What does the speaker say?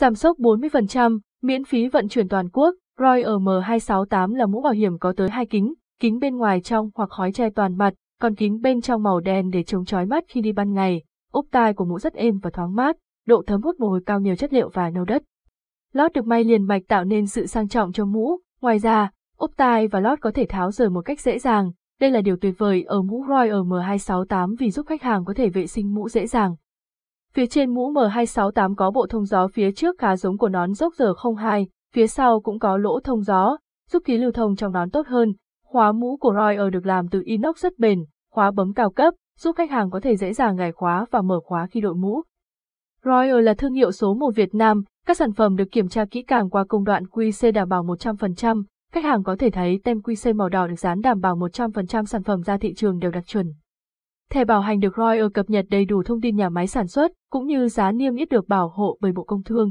Giảm sốc 40%, miễn phí vận chuyển toàn quốc, Roy RM268 là mũ bảo hiểm có tới hai kính, kính bên ngoài trong hoặc khói che toàn mặt, còn kính bên trong màu đen để chống chói mắt khi đi ban ngày. Úp tai của mũ rất êm và thoáng mát, độ thấm hút mồ hôi cao nhiều chất liệu và nâu đất. Lót được may liền mạch tạo nên sự sang trọng cho mũ, ngoài ra, úp tai và lót có thể tháo rời một cách dễ dàng. Đây là điều tuyệt vời ở mũ Roy RM268 vì giúp khách hàng có thể vệ sinh mũ dễ dàng, Phía trên mũ M268 có bộ thông gió phía trước khá giống của nón dốc giờ 02, phía sau cũng có lỗ thông gió, giúp khí lưu thông trong nón tốt hơn. Khóa mũ của Royer được làm từ inox rất bền, khóa bấm cao cấp, giúp khách hàng có thể dễ dàng gài khóa và mở khóa khi đội mũ. Royer là thương hiệu số 1 Việt Nam, các sản phẩm được kiểm tra kỹ càng qua công đoạn QC đảm bảo 100%, khách hàng có thể thấy tem QC màu đỏ được dán đảm bảo 100% sản phẩm ra thị trường đều đạt chuẩn. Thẻ bảo hành được Royal cập nhật đầy đủ thông tin nhà máy sản xuất, cũng như giá niêm yết được bảo hộ bởi Bộ Công Thương.